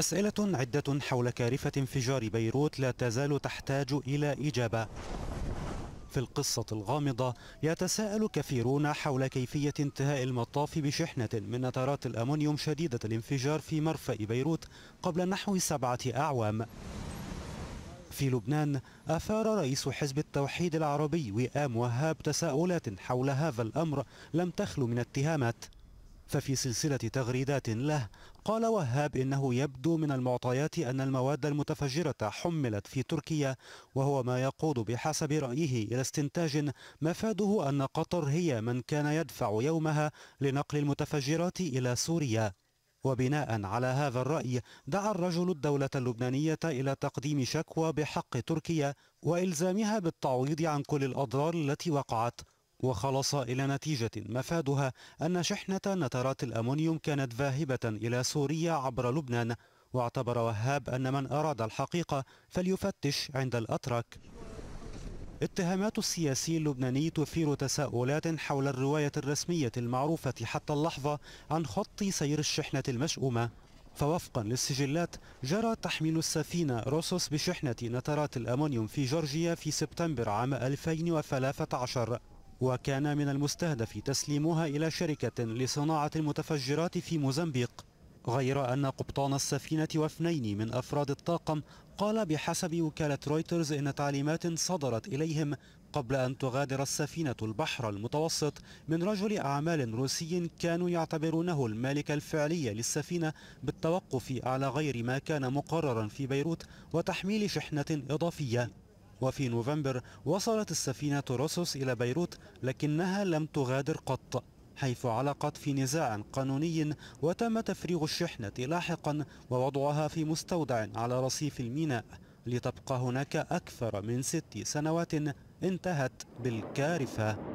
أسئلة عدة حول كارثة انفجار بيروت لا تزال تحتاج إلى إجابة في القصة الغامضة يتساءل كثيرون حول كيفية انتهاء المطاف بشحنة من نترات الأمونيوم شديدة الانفجار في مرفأ بيروت قبل نحو سبعة أعوام في لبنان أثار رئيس حزب التوحيد العربي وئام وهاب تساؤلات حول هذا الأمر لم تخلو من اتهامات ففي سلسلة تغريدات له قال وهاب إنه يبدو من المعطيات أن المواد المتفجرة حملت في تركيا وهو ما يقود بحسب رأيه إلى استنتاج مفاده أن قطر هي من كان يدفع يومها لنقل المتفجرات إلى سوريا وبناء على هذا الرأي دعا الرجل الدولة اللبنانية إلى تقديم شكوى بحق تركيا وإلزامها بالتعويض عن كل الأضرار التي وقعت وخلص إلى نتيجة مفادها أن شحنة نترات الأمونيوم كانت ذاهبة إلى سوريا عبر لبنان واعتبر وهاب أن من أراد الحقيقة فليفتش عند الأتراك اتهامات السياسي اللبناني تثير تساؤلات حول الرواية الرسمية المعروفة حتى اللحظة عن خط سير الشحنة المشؤومة فوفقا للسجلات جرى تحميل السفينة روسوس بشحنة نترات الأمونيوم في جورجيا في سبتمبر عام 2013 وكان من المستهدف تسليمها إلى شركة لصناعة المتفجرات في موزمبيق غير أن قبطان السفينة واثنين من أفراد الطاقم قال بحسب وكالة رويترز إن تعليمات صدرت إليهم قبل أن تغادر السفينة البحر المتوسط من رجل أعمال روسي كانوا يعتبرونه المالك الفعلي للسفينة بالتوقف على غير ما كان مقررا في بيروت وتحميل شحنة إضافية وفي نوفمبر وصلت السفينة روسوس إلى بيروت لكنها لم تغادر قط حيث علقت في نزاع قانوني وتم تفريغ الشحنة لاحقا ووضعها في مستودع على رصيف الميناء لتبقى هناك أكثر من ست سنوات انتهت بالكارثة